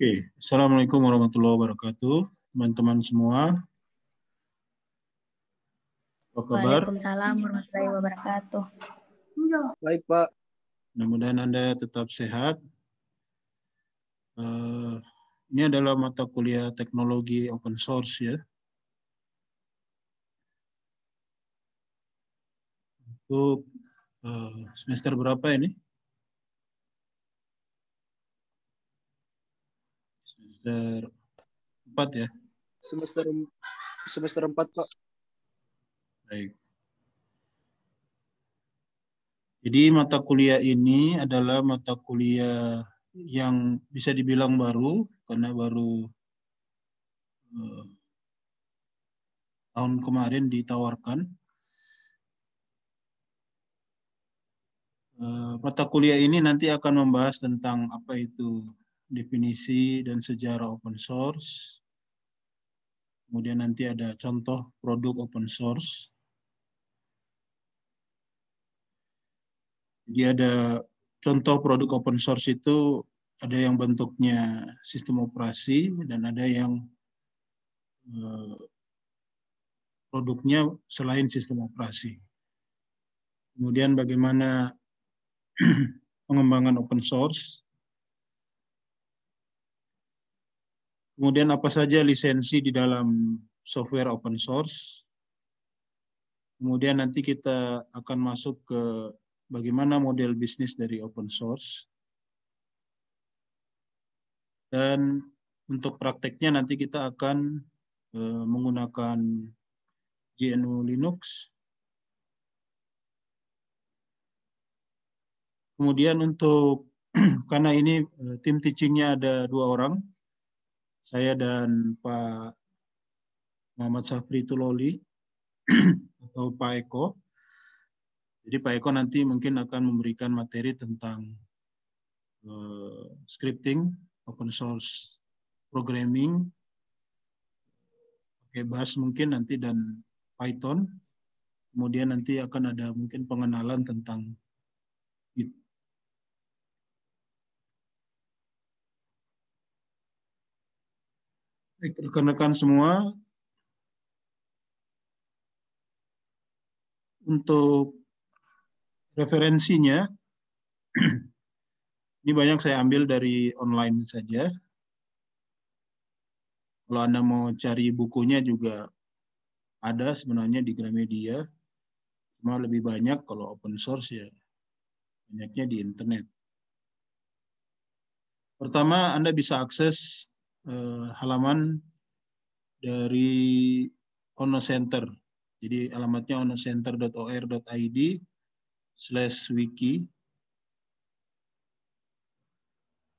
Oke, Assalamualaikum warahmatullahi wabarakatuh, teman-teman semua. Apa kabar? Waalaikumsalam warahmatullahi wabarakatuh. Baik, Pak. Mudah-mudahan Anda tetap sehat. Eh, ini adalah mata kuliah teknologi open source ya. Untuk eh, semester berapa ini? semester 4 ya? Semester semester 4, Pak. Baik. Jadi mata kuliah ini adalah mata kuliah yang bisa dibilang baru karena baru eh, tahun kemarin ditawarkan. Eh, mata kuliah ini nanti akan membahas tentang apa itu definisi dan sejarah open source. Kemudian nanti ada contoh produk open source. Jadi ada contoh produk open source itu ada yang bentuknya sistem operasi dan ada yang eh, produknya selain sistem operasi. Kemudian bagaimana pengembangan open source Kemudian apa saja lisensi di dalam software open source. Kemudian nanti kita akan masuk ke bagaimana model bisnis dari open source. Dan untuk prakteknya nanti kita akan eh, menggunakan GNU Linux. Kemudian untuk karena ini eh, tim teachingnya ada dua orang, saya dan Pak Muhammad Safri Tuloli atau Pak Eko. Jadi Pak Eko nanti mungkin akan memberikan materi tentang uh, scripting, open source programming, pakai bahas mungkin nanti dan Python. Kemudian nanti akan ada mungkin pengenalan tentang rekan-rekan semua untuk referensinya ini banyak saya ambil dari online saja. Kalau Anda mau cari bukunya juga ada sebenarnya di Gramedia. Cuma lebih banyak kalau open source ya banyaknya di internet. Pertama, Anda bisa akses eh, halaman dari Ono Center. Jadi alamatnya onocenter.or.id slash wiki.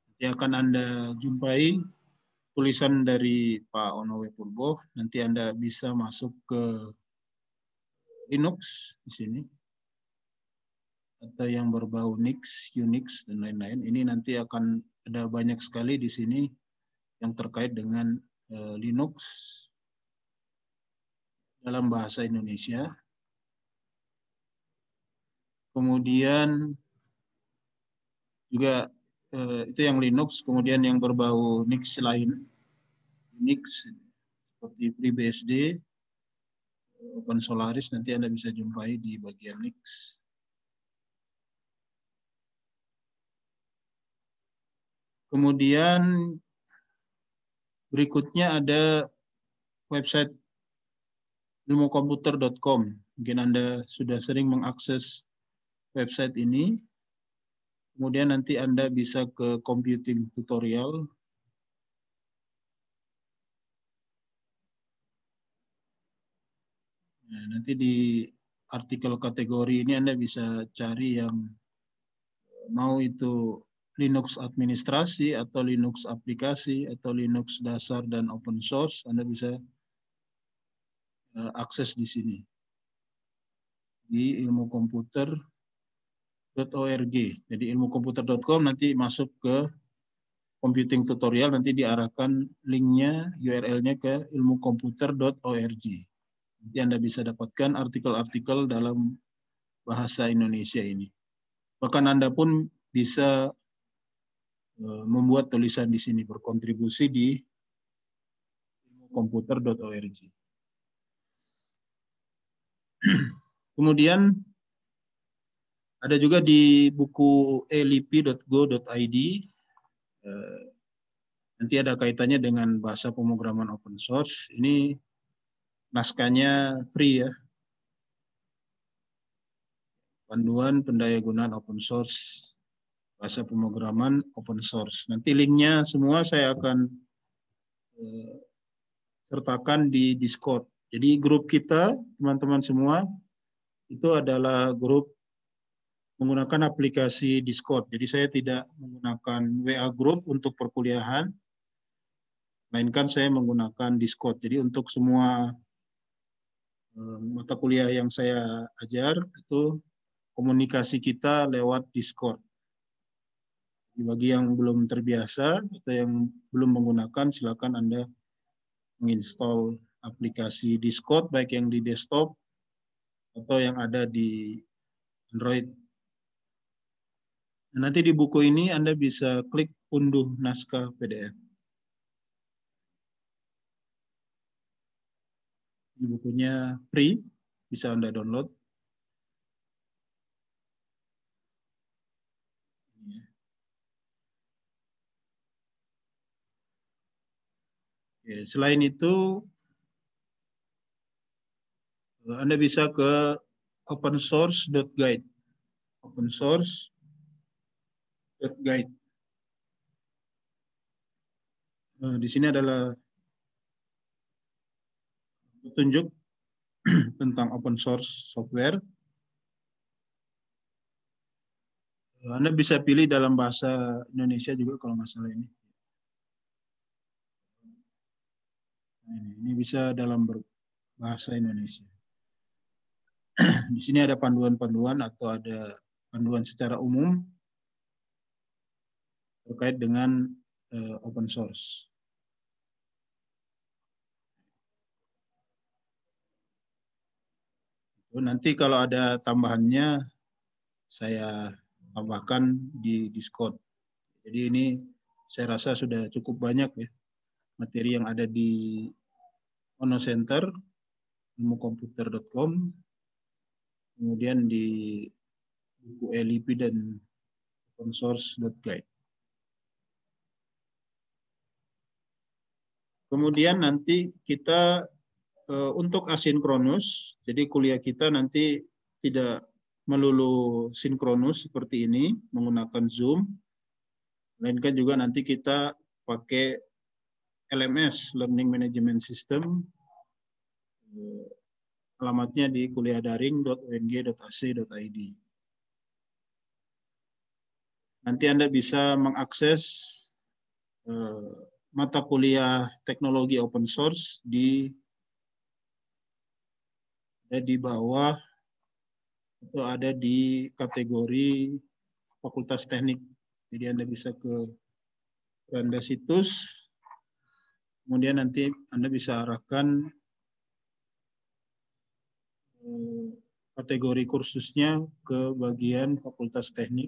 Nanti akan Anda jumpai tulisan dari Pak Ono Purbo. Nanti Anda bisa masuk ke Linux di sini atau yang berbau Nix, Unix dan lain-lain. Ini nanti akan ada banyak sekali di sini yang terkait dengan eh, Linux dalam bahasa Indonesia. Kemudian juga eh, itu yang Linux, kemudian yang berbau Nix lain, Nix seperti FreeBSD, Open Solaris nanti Anda bisa jumpai di bagian Nix. Kemudian Berikutnya ada website ilmukomputer.com. Mungkin Anda sudah sering mengakses website ini. Kemudian nanti Anda bisa ke computing tutorial. Nah, nanti di artikel kategori ini Anda bisa cari yang mau itu Linux administrasi atau Linux aplikasi atau Linux dasar dan open source, Anda bisa eh, akses di sini. Di ilmu komputer.org. Jadi ilmu komputer.com nanti masuk ke computing tutorial, nanti diarahkan linknya, URL-nya ke ilmu komputer.org. Nanti Anda bisa dapatkan artikel-artikel dalam bahasa Indonesia ini. Bahkan Anda pun bisa Eh, membuat tulisan di sini, berkontribusi di komputer.org. Kemudian ada juga di buku elipi.go.id eh, nanti ada kaitannya dengan bahasa pemrograman open source. Ini naskahnya free ya. Panduan pendayagunaan open source bahasa pemrograman open source. Nanti linknya semua saya akan eh, sertakan di Discord. Jadi grup kita, teman-teman semua, itu adalah grup menggunakan aplikasi Discord. Jadi saya tidak menggunakan WA group untuk perkuliahan, melainkan saya menggunakan Discord. Jadi untuk semua eh, mata kuliah yang saya ajar itu komunikasi kita lewat Discord. Bagi yang belum terbiasa atau yang belum menggunakan, silakan Anda menginstal aplikasi Discord, baik yang di desktop atau yang ada di Android. Nah, nanti di buku ini Anda bisa klik unduh naskah PDF. Di bukunya free, bisa Anda download. Oke, selain itu Anda bisa ke open opensource.guide. opensource.guide. Nah, di sini adalah petunjuk tentang open source software. Eh, Anda bisa pilih dalam bahasa Indonesia juga kalau nggak salah ini. Ini, bisa dalam bahasa Indonesia. Di sini ada panduan-panduan atau ada panduan secara umum terkait dengan eh, open source. Nanti kalau ada tambahannya saya tambahkan di Discord. Jadi ini saya rasa sudah cukup banyak ya materi yang ada di Ono Center, komputer.com kemudian di buku LIP dan opensource.guide. Kemudian nanti kita eh, untuk asinkronus, jadi kuliah kita nanti tidak melulu sinkronus seperti ini menggunakan Zoom, melainkan juga nanti kita pakai LMS Learning Management System alamatnya di kuliahdaring.ung.ac.id. Nanti Anda bisa mengakses eh, mata kuliah teknologi open source di ada di bawah atau ada di kategori Fakultas Teknik. Jadi Anda bisa ke Randa situs Kemudian nanti Anda bisa arahkan eh, kategori kursusnya ke bagian Fakultas Teknik.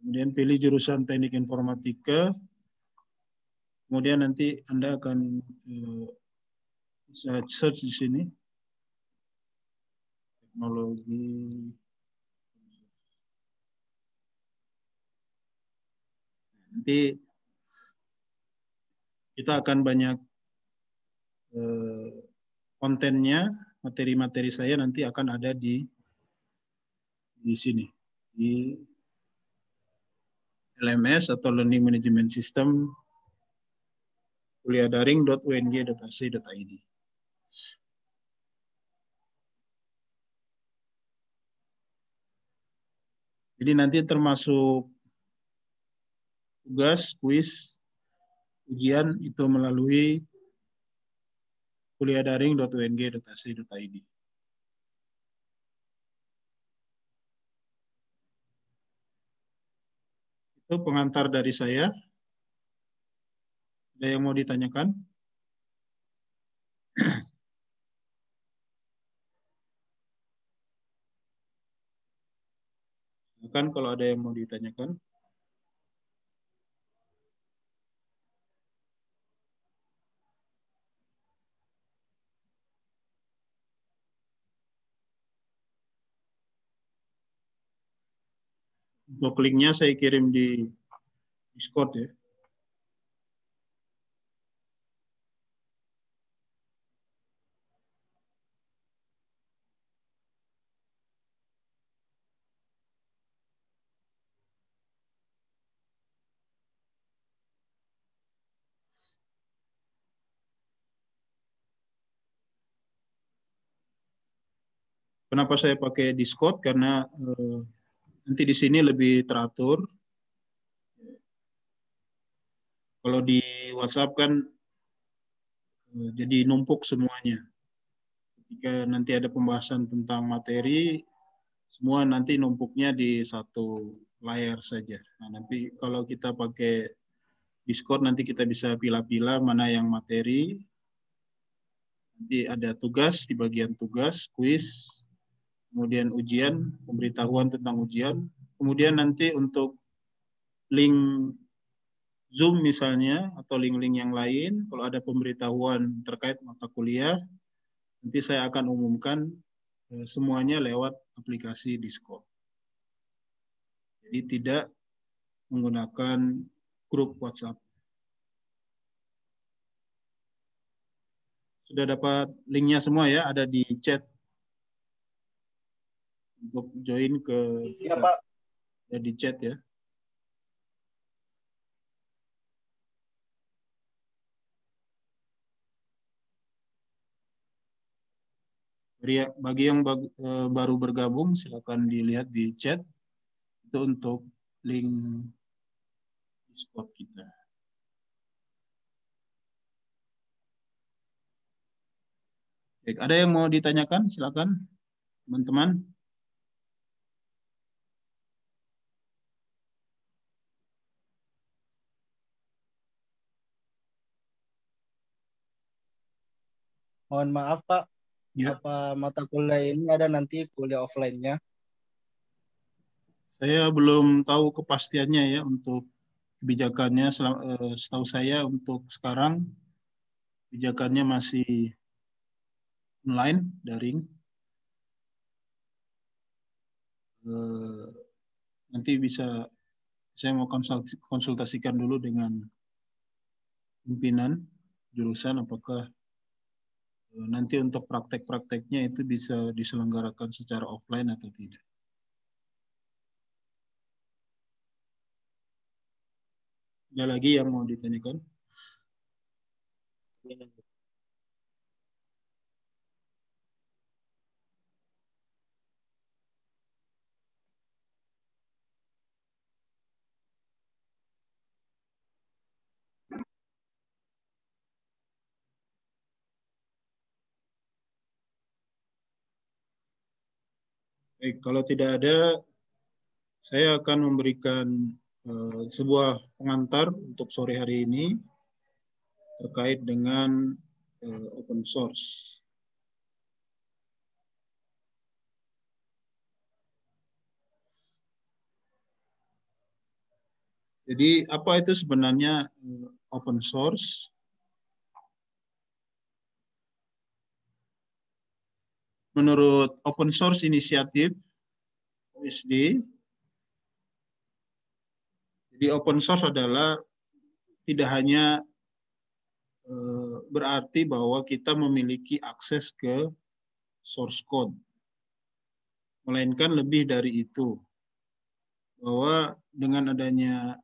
Kemudian pilih jurusan Teknik Informatika. Kemudian nanti Anda akan eh, bisa search di sini. Teknologi Nanti kita akan banyak eh, kontennya, materi-materi saya nanti akan ada di di sini di LMS atau Learning Management System kuliahdaring.ung.ac.id Jadi nanti termasuk tugas, kuis, ujian itu melalui kuliah Itu pengantar dari saya. Ada yang mau ditanyakan? Silakan kalau ada yang mau ditanyakan. Untuk linknya saya kirim di Discord ya. Kenapa saya pakai Discord? Karena eh, Nanti di sini lebih teratur. Kalau di WhatsApp kan eh, jadi numpuk semuanya. Jika nanti ada pembahasan tentang materi, semua nanti numpuknya di satu layar saja. Nah, nanti kalau kita pakai Discord nanti kita bisa pilih-pilih mana yang materi. Nanti ada tugas di bagian tugas, kuis, kemudian ujian, pemberitahuan tentang ujian, kemudian nanti untuk link Zoom misalnya atau link-link yang lain, kalau ada pemberitahuan terkait mata kuliah, nanti saya akan umumkan eh, semuanya lewat aplikasi Discord. Jadi tidak menggunakan grup WhatsApp. Sudah dapat linknya semua ya, ada di chat untuk join ke ya, Pak. Ya, di chat ya. Ria, ya, bagi yang eh, baru bergabung silakan dilihat di chat itu untuk link Discord kita. Baik, ada yang mau ditanyakan silakan teman-teman. Mohon maaf Pak, ya. apa mata kuliah ini ada nanti kuliah offline-nya? Saya belum tahu kepastiannya ya untuk kebijakannya. Eh, setahu saya untuk sekarang kebijakannya masih online, daring. Eh, nanti bisa saya mau konsultasikan dulu dengan pimpinan jurusan apakah Eh, nanti untuk praktek-prakteknya itu bisa diselenggarakan secara offline atau tidak. Ada lagi yang mau ditanyakan? Ya, Baik, kalau tidak ada, saya akan memberikan uh, sebuah pengantar untuk sore hari ini terkait dengan uh, open source. Jadi apa itu sebenarnya eh, open source? menurut open source Initiative OSD, Jadi open source adalah tidak hanya eh, berarti bahwa kita memiliki akses ke source code. Melainkan lebih dari itu. Bahwa dengan adanya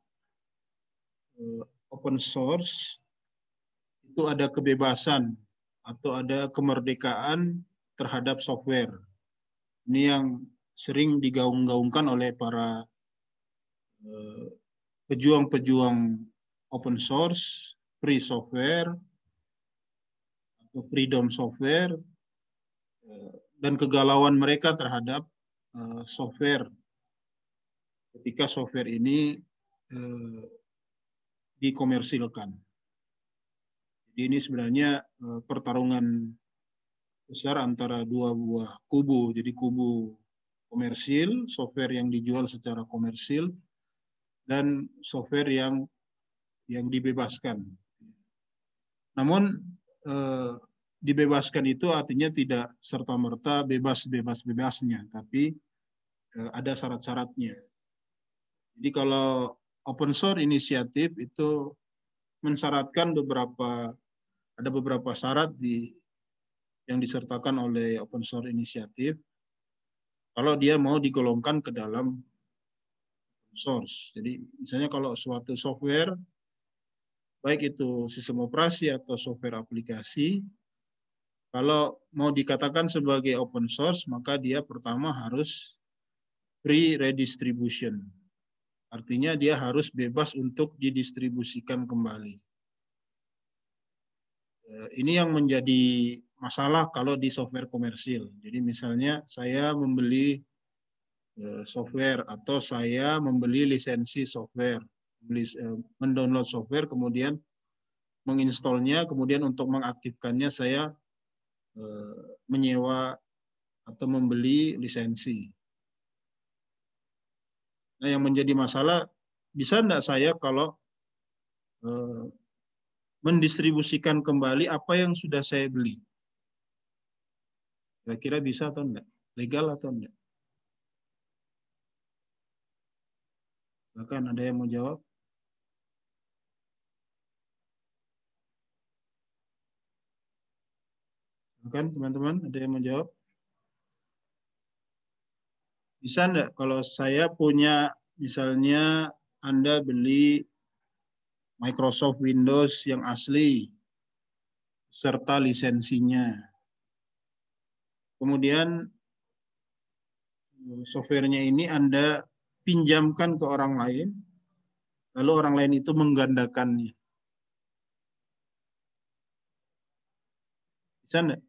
eh, open source itu ada kebebasan atau ada kemerdekaan terhadap software. Ini yang sering digaung-gaungkan oleh para eh, pejuang-pejuang open source, free software, atau freedom software, eh, dan kegalauan mereka terhadap eh, software ketika software ini uh, dikomersilkan. Jadi ini sebenarnya uh, pertarungan besar antara dua buah kubu. Jadi kubu komersil, software yang dijual secara komersil, dan software yang yang dibebaskan. Namun eh, dibebaskan itu artinya tidak serta merta bebas bebas bebasnya, tapi eh, ada syarat-syaratnya. Jadi kalau open source inisiatif itu mensyaratkan beberapa ada beberapa syarat di yang disertakan oleh open source inisiatif kalau dia mau digolongkan ke dalam source. Jadi misalnya kalau suatu software baik itu sistem operasi atau software aplikasi kalau mau dikatakan sebagai open source maka dia pertama harus free redistribution. Artinya dia harus bebas untuk didistribusikan kembali. Eh, ini yang menjadi masalah kalau di software komersil. Jadi misalnya saya membeli eh, software atau saya membeli lisensi software, beli, eh, mendownload software kemudian menginstalnya, kemudian untuk mengaktifkannya saya eh, menyewa atau membeli lisensi. Nah, yang menjadi masalah bisa enggak saya kalau mendistribusikan kembali apa yang sudah saya beli? Kira-kira bisa atau enggak? Legal atau enggak? Bahkan ada yang mau jawab? Bahkan teman-teman ada yang mau jawab? Bisa enggak kalau saya punya misalnya Anda beli Microsoft Windows yang asli serta lisensinya Kemudian eh, softwarenya ini Anda pinjamkan ke orang lain, lalu orang lain itu menggandakannya. Bisa enggak?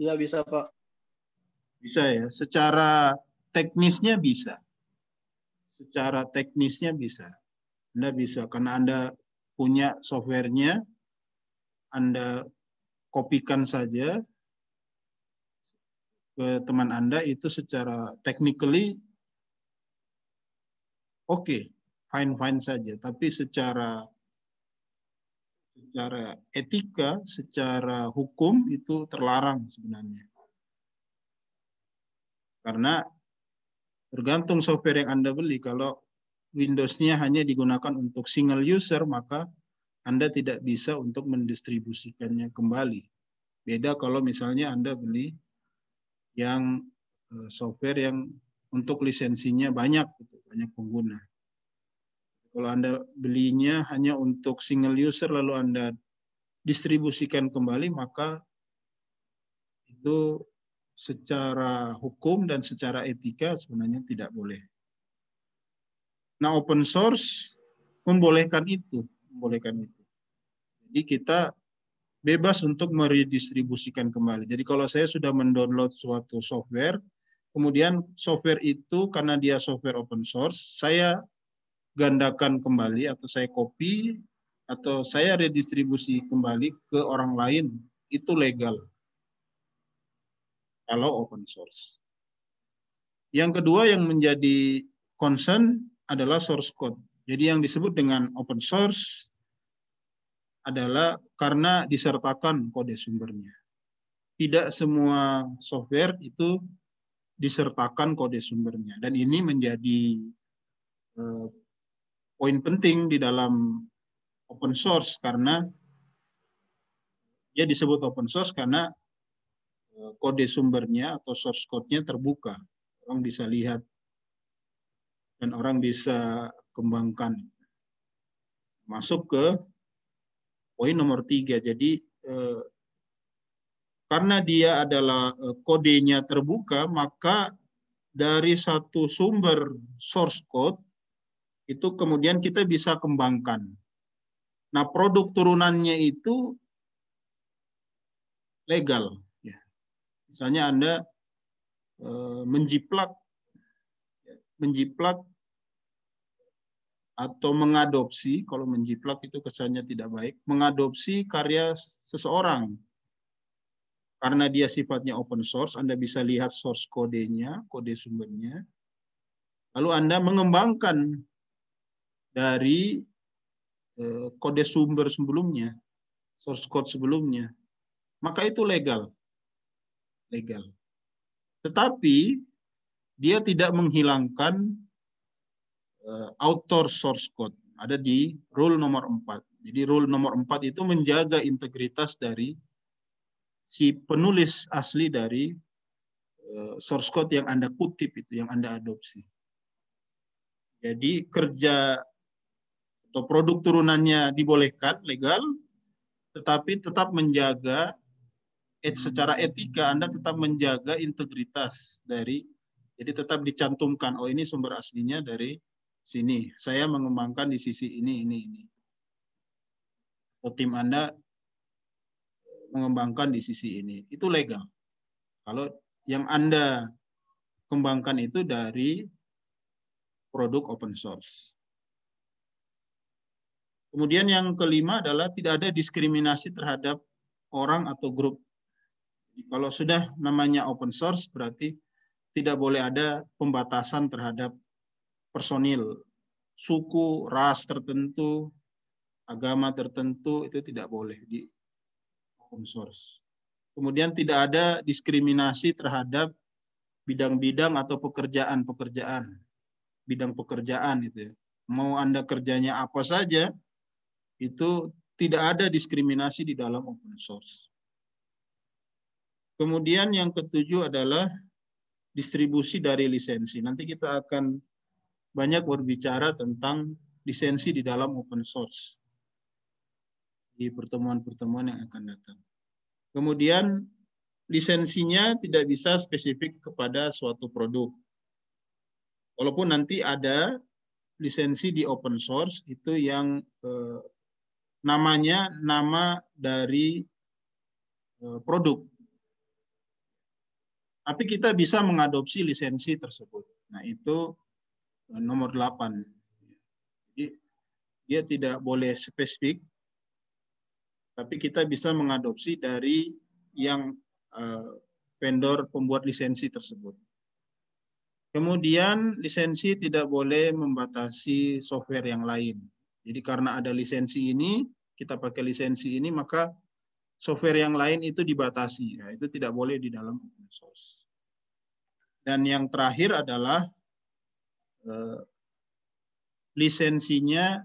Iya bisa Pak. Bisa ya, secara teknisnya bisa. Secara teknisnya bisa. Anda bisa, karena Anda punya softwarenya, Anda kopikan saja ke teman Anda itu secara technically oke, okay, fine-fine saja, tapi secara secara etika, secara hukum itu terlarang sebenarnya. Karena tergantung software yang Anda beli, kalau Windows-nya hanya digunakan untuk single user, maka anda tidak bisa untuk mendistribusikannya kembali. Beda kalau misalnya Anda beli yang eh, software yang untuk lisensinya banyak, gitu, banyak pengguna. Kalau Anda belinya hanya untuk single user lalu Anda distribusikan kembali, maka itu secara hukum dan secara etika sebenarnya tidak boleh. Nah, open source membolehkan itu membolehkan itu. Jadi kita bebas untuk meredistribusikan kembali. Jadi kalau saya sudah mendownload suatu software, kemudian software itu karena dia software open source, saya gandakan kembali atau saya copy atau saya redistribusi kembali ke orang lain, itu legal. Kalau open source. Yang kedua yang menjadi concern adalah source code. Jadi yang disebut dengan open source adalah karena disertakan kode sumbernya. Tidak semua software itu disertakan kode sumbernya dan ini menjadi eh, poin penting di dalam open source karena dia disebut open source karena eh, kode sumbernya atau source code-nya terbuka. Orang bisa lihat dan orang bisa kembangkan masuk ke poin nomor tiga. Jadi eh, karena dia adalah eh, kodenya terbuka, maka dari satu sumber source code itu kemudian kita bisa kembangkan. Nah produk turunannya itu legal. Ya. Misalnya Anda eh, menjiplak ya, menjiplak atau mengadopsi kalau menjiplak itu kesannya tidak baik mengadopsi karya seseorang karena dia sifatnya open source Anda bisa lihat source kodenya kode sumbernya lalu Anda mengembangkan dari eh, kode sumber sebelumnya source code sebelumnya maka itu legal legal tetapi dia tidak menghilangkan author eh, source code ada di rule nomor 4. Jadi rule nomor 4 itu menjaga integritas dari si penulis asli dari eh, source code yang Anda kutip itu, yang Anda adopsi. Jadi kerja atau produk turunannya dibolehkan legal, tetapi tetap menjaga et, secara etika Anda tetap menjaga integritas dari jadi tetap dicantumkan oh ini sumber aslinya dari sini. Saya mengembangkan di sisi ini, ini, ini. Atau tim Anda mengembangkan di sisi ini. Itu legal. Kalau yang Anda kembangkan itu dari produk open source. Kemudian yang kelima adalah tidak ada diskriminasi terhadap orang atau grup. Kalau sudah namanya open source berarti tidak boleh ada pembatasan terhadap personil, suku, ras tertentu, agama tertentu itu tidak boleh di open source. Kemudian tidak ada diskriminasi terhadap bidang-bidang atau pekerjaan-pekerjaan. Bidang pekerjaan itu ya. Mau Anda kerjanya apa saja, itu tidak ada diskriminasi di dalam open source. Kemudian yang ketujuh adalah distribusi dari lisensi. Nanti kita akan banyak berbicara tentang lisensi di dalam open source di pertemuan-pertemuan yang akan datang. Kemudian lisensinya tidak bisa spesifik kepada suatu produk. Walaupun nanti ada lisensi di open source itu yang eh, namanya nama dari eh, produk. Tapi kita bisa mengadopsi lisensi tersebut. Nah, itu nomor 8. Jadi, dia tidak boleh spesifik, tapi kita bisa mengadopsi dari yang eh, vendor pembuat lisensi tersebut. Kemudian lisensi tidak boleh membatasi software yang lain. Jadi karena ada lisensi ini, kita pakai lisensi ini, maka software yang lain itu dibatasi. Ya, itu tidak boleh di dalam open source. Dan yang terakhir adalah Eh, lisensinya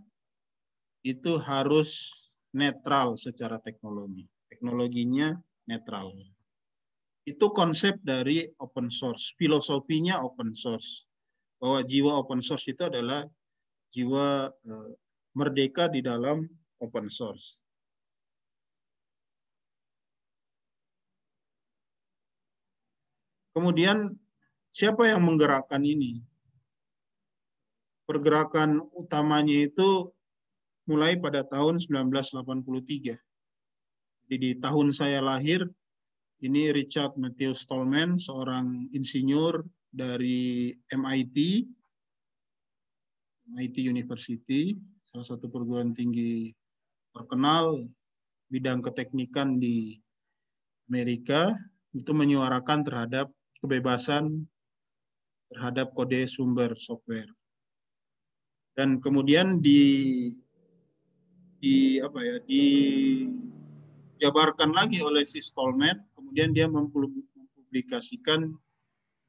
itu harus netral secara teknologi. Teknologinya netral. Itu konsep dari open source. Filosofinya open source. Bahwa jiwa open source itu adalah jiwa eh, merdeka di dalam open source. Kemudian siapa yang menggerakkan ini? pergerakan utamanya itu mulai pada tahun 1983. Jadi di tahun saya lahir, ini Richard Matthew Stallman, seorang insinyur dari MIT, MIT University, salah satu perguruan tinggi terkenal bidang keteknikan di Amerika, itu menyuarakan terhadap kebebasan terhadap kode sumber software dan kemudian di di apa ya dijabarkan lagi oleh si Stallman kemudian dia mempublikasikan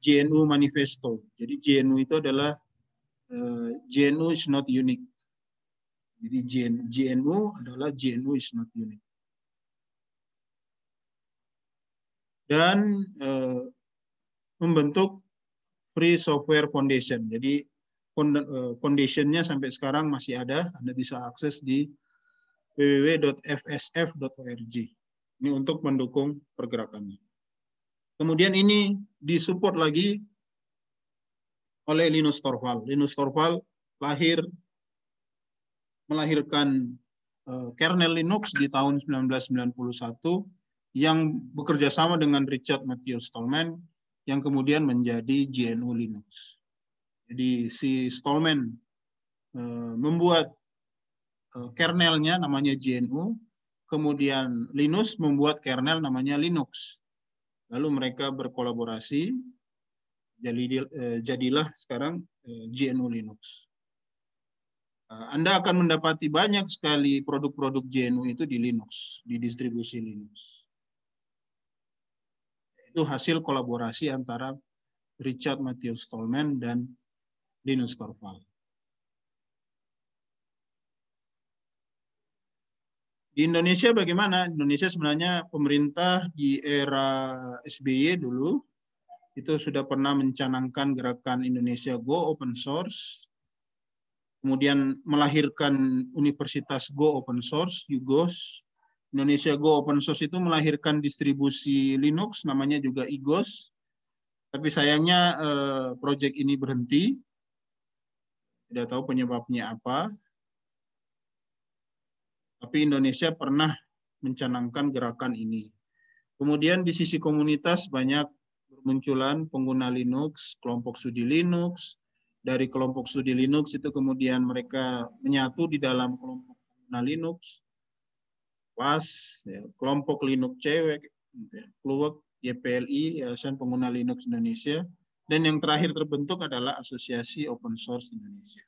JNU Manifesto. Jadi JNU itu adalah uh, eh, JNU is not unique. Jadi JNU adalah JNU is not unique. Dan uh, membentuk Free Software Foundation. Jadi Eh, foundationnya sampai sekarang masih ada. Anda bisa akses di www.fsf.org. Ini untuk mendukung pergerakannya. Kemudian ini disupport lagi oleh Linus Torvald. Linus Torvald lahir melahirkan eh, kernel Linux di tahun 1991 yang bekerja sama dengan Richard Matthew Stallman yang kemudian menjadi GNU Linux. Jadi si Stallman eh, membuat eh, kernelnya namanya GNU, kemudian Linux membuat kernel namanya Linux. Lalu mereka berkolaborasi, eh, jadilah sekarang GNU Linux. Anda akan mendapati banyak sekali produk-produk GNU itu di Linux, di distribusi Linux. Itu hasil kolaborasi antara Richard Matthew Stallman dan Linus Torvald. Di Indonesia bagaimana? Indonesia sebenarnya pemerintah di era SBY dulu itu sudah pernah mencanangkan gerakan Indonesia Go Open Source, kemudian melahirkan Universitas Go Open Source, UGOS. Indonesia Go Open Source itu melahirkan distribusi Linux, namanya juga IGOS. Tapi sayangnya eh, proyek ini berhenti tidak tahu penyebabnya apa. Tapi Indonesia pernah mencanangkan gerakan ini. Kemudian di sisi komunitas banyak bermunculan pengguna Linux, kelompok studi Linux. Dari kelompok studi Linux itu kemudian mereka menyatu di dalam kelompok pengguna Linux. WAS, ya, kelompok Linux cewek, gitu ya. Kluwek, YPLI, Yayasan Pengguna Linux Indonesia. Dan yang terakhir terbentuk adalah Asosiasi Open Source Indonesia.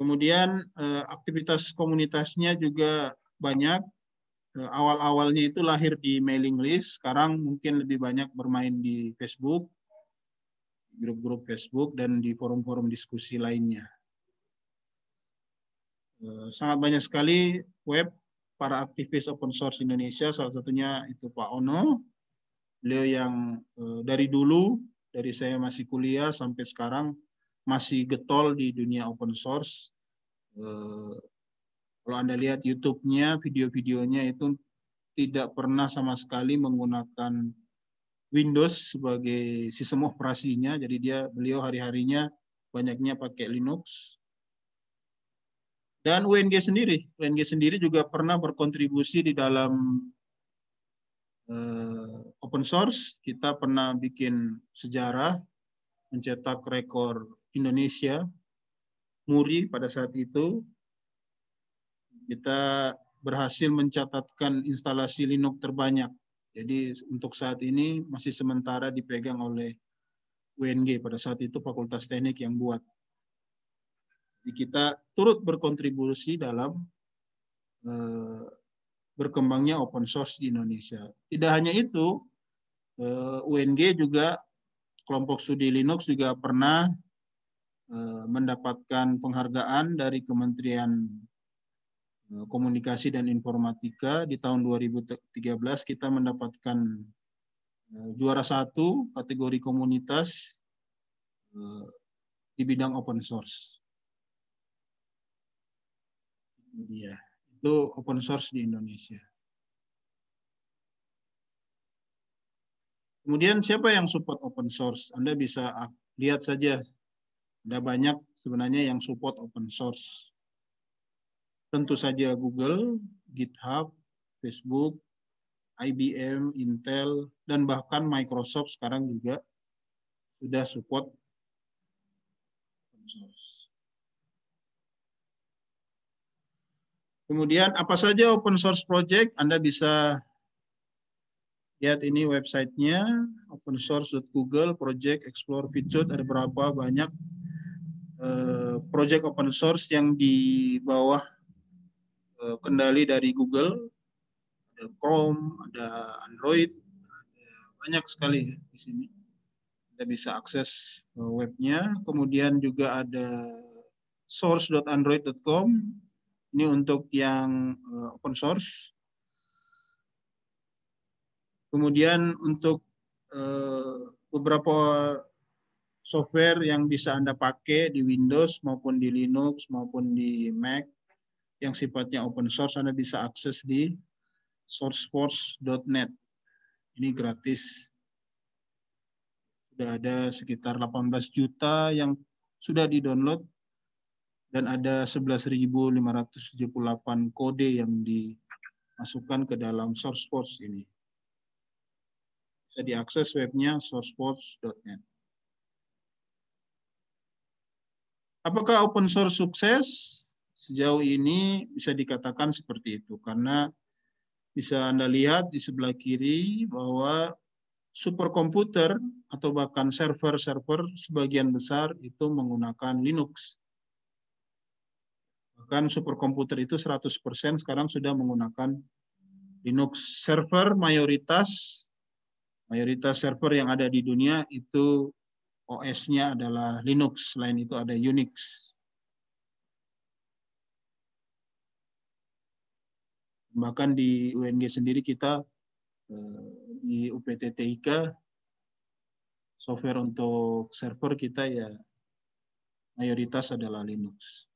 Kemudian eh, aktivitas komunitasnya juga banyak. Eh, awal-awalnya itu lahir di mailing list, sekarang mungkin lebih banyak bermain di Facebook, grup-grup Facebook, dan di forum-forum diskusi lainnya. Eh, sangat banyak sekali web para aktivis open source Indonesia, salah satunya itu Pak Ono, beliau yang uh, dari dulu dari saya masih kuliah sampai sekarang masih getol di dunia open source. Uh, kalau Anda lihat YouTube-nya, video-videonya itu tidak pernah sama sekali menggunakan Windows sebagai sistem operasinya. Jadi dia beliau hari-harinya banyaknya pakai Linux. Dan UNG sendiri, UNG sendiri juga pernah berkontribusi di dalam Eh, open source, kita pernah bikin sejarah mencetak rekor Indonesia Muri pada saat itu kita berhasil mencatatkan instalasi Linux terbanyak. Jadi untuk saat ini masih sementara dipegang oleh UNG pada saat itu Fakultas Teknik yang buat. Jadi kita turut berkontribusi dalam eh, berkembangnya open source di Indonesia. Tidak hanya itu, eh, UNG juga kelompok studi Linux juga pernah eh, mendapatkan penghargaan dari Kementerian eh, Komunikasi dan Informatika di tahun 2013 kita mendapatkan juara satu kategori komunitas di bidang open source. Ini dia itu open source di Indonesia. Kemudian siapa yang support open source? Anda bisa lihat saja. Ada banyak sebenarnya yang support open source. Tentu saja Google, GitHub, Facebook, IBM, Intel, dan bahkan Microsoft sekarang juga sudah support open source. Kemudian apa saja open source project Anda bisa lihat ini websitenya open source.google project explore feature ada berapa banyak eh, project open source yang di bawah eh, kendali dari Google ada Chrome ada Android ada banyak sekali ya di sini Anda bisa akses eh, webnya kemudian juga ada source.android.com ini untuk yang eh, open source. Kemudian untuk eh, beberapa software yang bisa Anda pakai di Windows maupun di Linux maupun di Mac yang sifatnya open source Anda bisa akses di sourceforce.net. Ini gratis. Sudah ada sekitar 18 juta yang sudah di-download dan ada 11.578 kode yang dimasukkan ke dalam SourceForge ini. Bisa diakses webnya sourceforge.net. Apakah open source sukses? Sejauh ini bisa dikatakan seperti itu karena bisa Anda lihat di sebelah kiri bahwa superkomputer atau bahkan server-server sebagian besar itu menggunakan Linux bahkan superkomputer itu 100% sekarang sudah menggunakan Linux server mayoritas mayoritas server yang ada di dunia itu OS-nya adalah Linux, selain itu ada Unix. Bahkan di UNG sendiri kita eh, di UPTTIK software untuk server kita ya mayoritas adalah Linux.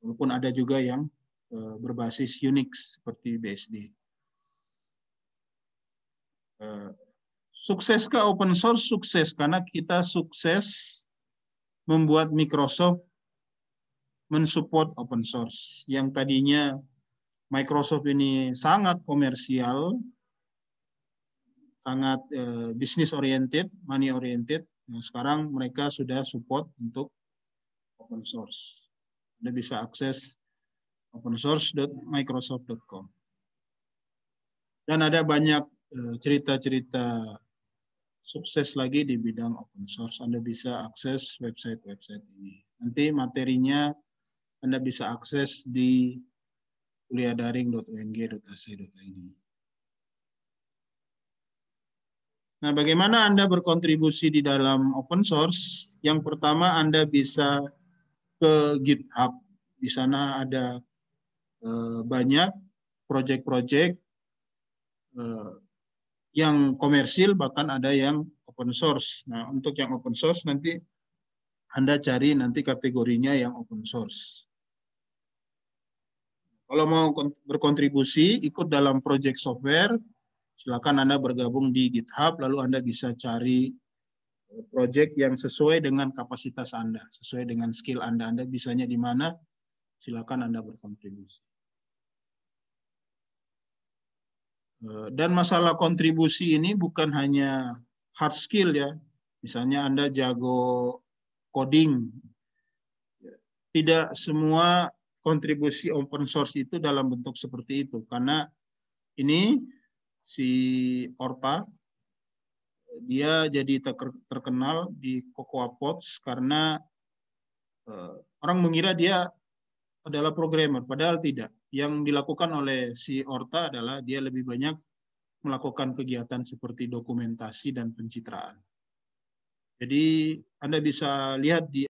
Walaupun ada juga yang eh, berbasis Unix seperti BSD. Eh, sukses ke open source? Sukses, karena kita sukses membuat Microsoft mensupport open source. Yang tadinya Microsoft ini sangat komersial, sangat eh, bisnis oriented, money oriented. Nah sekarang mereka sudah support untuk open source. Anda bisa akses opensource.microsoft.com. Dan ada banyak eh, cerita-cerita sukses lagi di bidang open source. Anda bisa akses website-website ini. Nanti materinya Anda bisa akses di kuliahdaring.ung.ac.id. Nah, bagaimana Anda berkontribusi di dalam open source? Yang pertama, Anda bisa ke GitHub. Di sana ada eh, banyak proyek-proyek eh, yang komersil, bahkan ada yang open source. Nah, untuk yang open source nanti Anda cari nanti kategorinya yang open source. Kalau mau berkontribusi, ikut dalam proyek software, silakan Anda bergabung di GitHub, lalu Anda bisa cari project yang sesuai dengan kapasitas Anda, sesuai dengan skill Anda. Anda bisanya di mana, silakan Anda berkontribusi. Eh, dan masalah kontribusi ini bukan hanya hard skill ya. Misalnya Anda jago coding. Tidak semua kontribusi open source itu dalam bentuk seperti itu. Karena ini si Orpa, dia jadi terkenal di Cocoa Pods karena uh, orang mengira dia adalah programmer, padahal tidak. Yang dilakukan oleh si Orta adalah dia lebih banyak melakukan kegiatan seperti dokumentasi dan pencitraan. Jadi Anda bisa lihat di